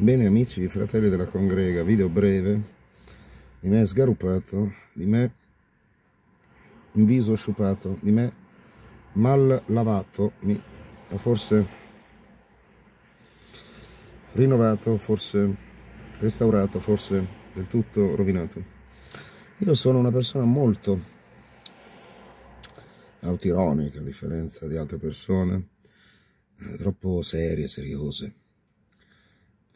Bene amici e fratelli della congrega, video breve di me sgarupato, di me in viso sciupato, di me mal lavato, mi, forse rinnovato, forse restaurato, forse del tutto rovinato. Io sono una persona molto autoironica a differenza di altre persone, eh, troppo serie, seriose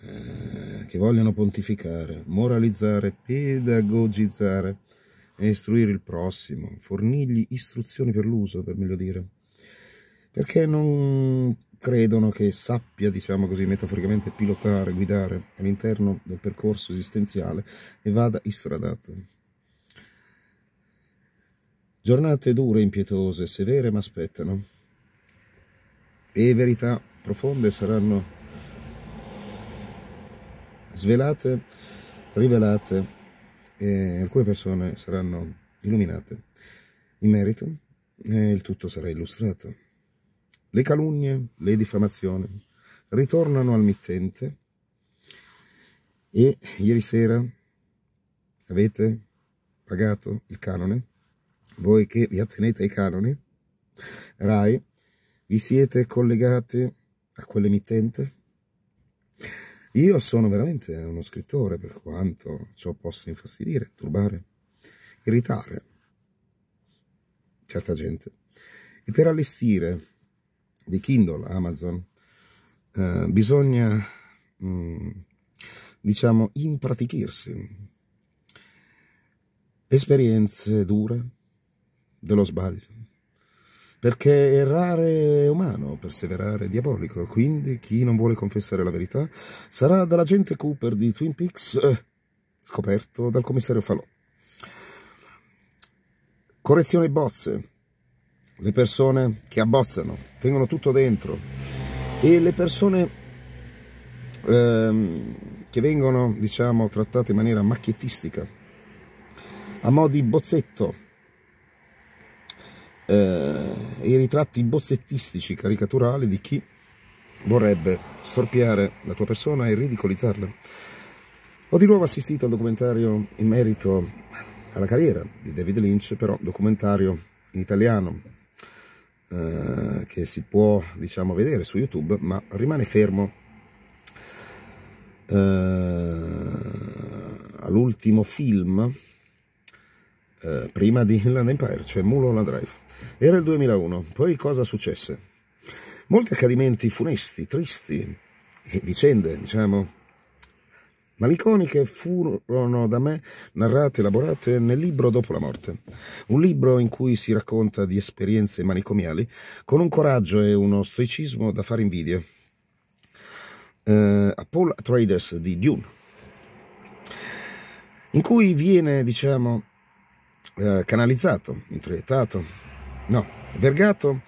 eh, che vogliono pontificare, moralizzare, pedagogizzare e istruire il prossimo, fornirgli istruzioni per l'uso, per meglio dire, perché non credono che sappia, diciamo così metaforicamente, pilotare, guidare all'interno del percorso esistenziale e vada istradato. Giornate dure, impietose, severe, ma aspettano. E verità profonde saranno svelate, rivelate e alcune persone saranno illuminate. In merito, e eh, il tutto sarà illustrato. Le calunnie, le diffamazioni ritornano al mittente e ieri sera avete pagato il canone, voi che vi attenete ai canoni, RAI, vi siete collegati a quell'emittente io sono veramente uno scrittore per quanto ciò possa infastidire, turbare, irritare certa gente. E per allestire di Kindle, Amazon, eh, bisogna, mh, mm, diciamo, impratichirsi. Esperienze dure dello sbaglio perché errare è umano, perseverare è diabolico, quindi chi non vuole confessare la verità sarà dall'agente Cooper di Twin Peaks eh, scoperto dal commissario Falò. Correzione bozze. Le persone che abbozzano, tengono tutto dentro e le persone ehm, che vengono, diciamo, trattate in maniera macchiettistica, a mo' di bozzetto, eh, i ritratti bozzettistici, caricaturali di chi vorrebbe storpiare la tua persona e ridicolizzarla. Ho di nuovo assistito al documentario in merito alla carriera di David Lynch, però documentario in italiano eh, che si può diciamo vedere su YouTube, ma rimane fermo eh, all'ultimo film eh, prima di Inland Empire, cioè Mulholland Drive. Era il 2001, poi cosa successe? Molti accadimenti funesti, tristi e eh, vicende, diciamo, malinconiche furono da me narrate, elaborate nel libro Dopo la morte, un libro in cui si racconta di esperienze manicomiali con un coraggio e uno stoicismo da fare invidia. Eh, a Paul Traders di Dune, in cui viene, diciamo, eh, canalizzato, introiettato, no, vergato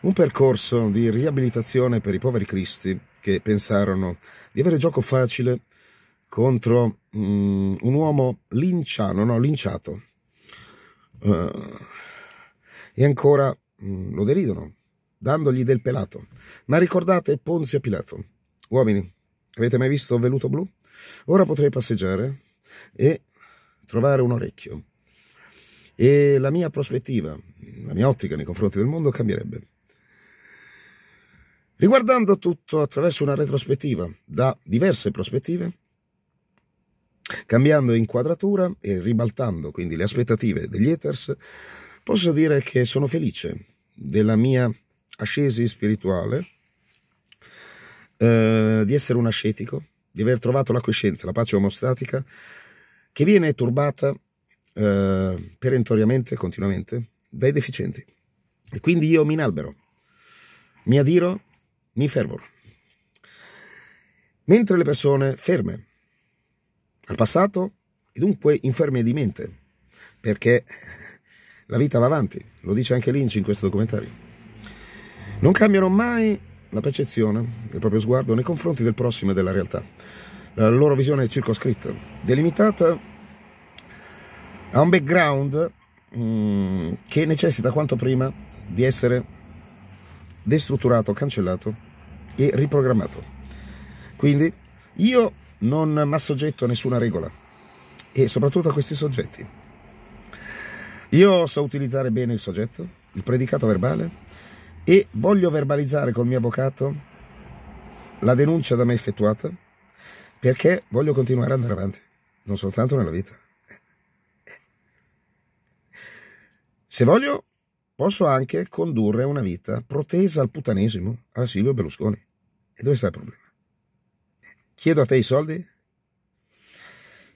un percorso di riabilitazione per i poveri cristi che pensarono di avere gioco facile contro um, un uomo linciano, no, linciato. Uh, e ancora um, lo deridono, dandogli del pelato. Ma ricordate Ponzio Pilato. Uomini, avete mai visto Veluto Blu? Ora potrei passeggiare e trovare un orecchio e la mia prospettiva, la mia ottica nei confronti del mondo cambierebbe. Riguardando tutto attraverso una retrospettiva, da diverse prospettive, cambiando inquadratura e ribaltando quindi le aspettative degli ethers, posso dire che sono felice della mia ascesi spirituale, eh, di essere un ascetico, di aver trovato la coscienza, la pace omostatica, che viene turbata eh, perentoriamente continuamente dai deficienti. E quindi io mi inalbero, mi adiro, mi fermo. Mentre le persone ferme al passato e dunque inferme di mente, perché la vita va avanti, lo dice anche Lynch in questo documentario. Non cambiano mai la percezione, il proprio sguardo nei confronti del prossimo e della realtà. La loro visione è circoscritta, delimitata ha un background mm, che necessita quanto prima di essere destrutturato, cancellato e riprogrammato. Quindi io non mi assoggetto a nessuna regola e soprattutto a questi soggetti. Io so utilizzare bene il soggetto, il predicato verbale e voglio verbalizzare col mio avvocato la denuncia da me effettuata perché voglio continuare ad andare avanti, non soltanto nella vita, Se voglio, posso anche condurre una vita protesa al putanesimo, alla Silvio Berlusconi. E dove sta il problema? Chiedo a te i soldi?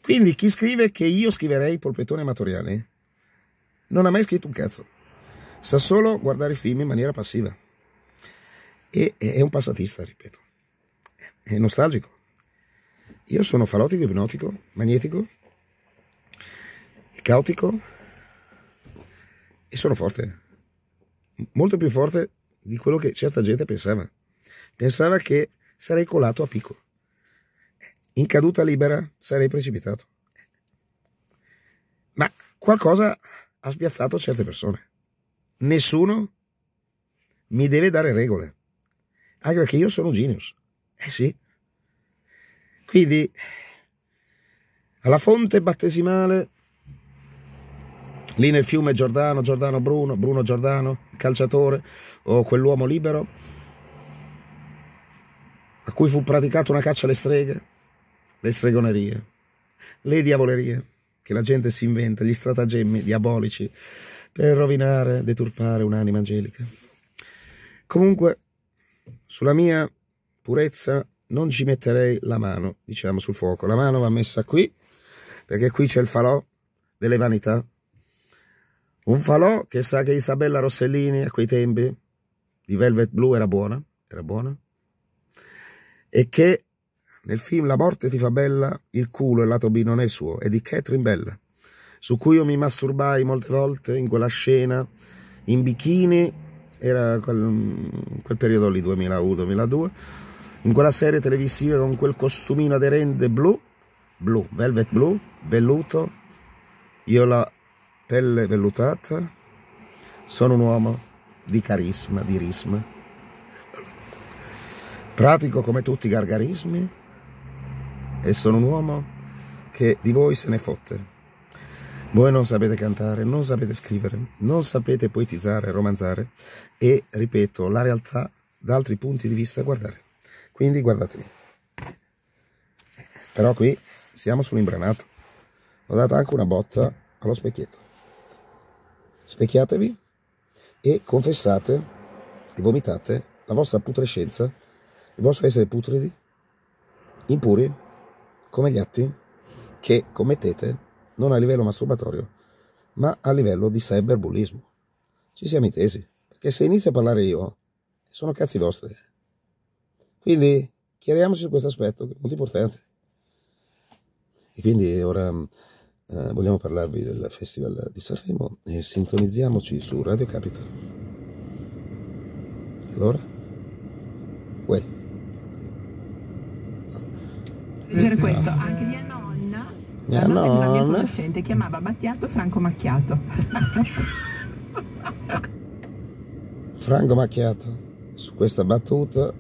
Quindi chi scrive che io scriverei polpettone amatoriale non ha mai scritto un cazzo. Sa solo guardare i film in maniera passiva. E è un passatista, ripeto. È nostalgico. Io sono falotico, ipnotico, magnetico, cautico, e sono forte, molto più forte di quello che certa gente pensava. Pensava che sarei colato a picco, in caduta libera sarei precipitato. Ma qualcosa ha spiazzato certe persone. Nessuno mi deve dare regole, anche perché io sono un genius. Eh sì. Quindi, alla fonte battesimale lì nel fiume Giordano, Giordano Bruno, Bruno Giordano, calciatore, o quell'uomo libero a cui fu praticata una caccia alle streghe, le stregonerie, le diavolerie che la gente si inventa, gli stratagemmi diabolici per rovinare, deturpare un'anima angelica. Comunque, sulla mia purezza non ci metterei la mano, diciamo, sul fuoco. La mano va messa qui, perché qui c'è il falò delle vanità, un falò che sa che Isabella Rossellini a quei tempi di Velvet Blue era buona, era buona. E che nel film La morte ti fa bella, il culo e il lato B non è suo, è di Catherine Bella, su cui io mi masturbai molte volte in quella scena in bikini, era quel, quel periodo lì 2001-2002, in quella serie televisiva con quel costumino aderente blu, blu, velvet blu, velluto, io la pelle vellutata, sono un uomo di carisma, di risma. Pratico come tutti i gargarismi e sono un uomo che di voi se ne fotte. Voi non sapete cantare, non sapete scrivere, non sapete poetizzare, romanzare e, ripeto, la realtà da altri punti di vista guardare. Quindi guardatemi. Però qui siamo sull'imbranato. Ho dato anche una botta allo specchietto specchiatevi e confessate e vomitate la vostra putrescenza, il vostro essere putridi, impuri, come gli atti che commettete non a livello masturbatorio, ma a livello di cyberbullismo. Ci siamo intesi, perché se inizio a parlare io, sono cazzi vostri. Eh. Quindi chiariamoci su questo aspetto, che è molto importante. E quindi ora eh, vogliamo parlarvi del Festival di Sanremo e sintonizziamoci su Radio Capital. allora? Uè. Leggere eh, no. questo, anche mia nonna, mia nonna, nonna. mia conoscente chiamava Battiato Franco Macchiato. Franco Macchiato, su questa battuta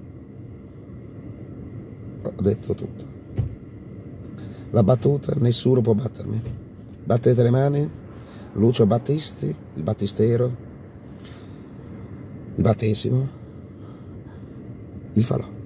ho detto tutto. La battuta, nessuno può battermi. Battete le mani, Lucio Battisti, il battistero, il battesimo, il falò.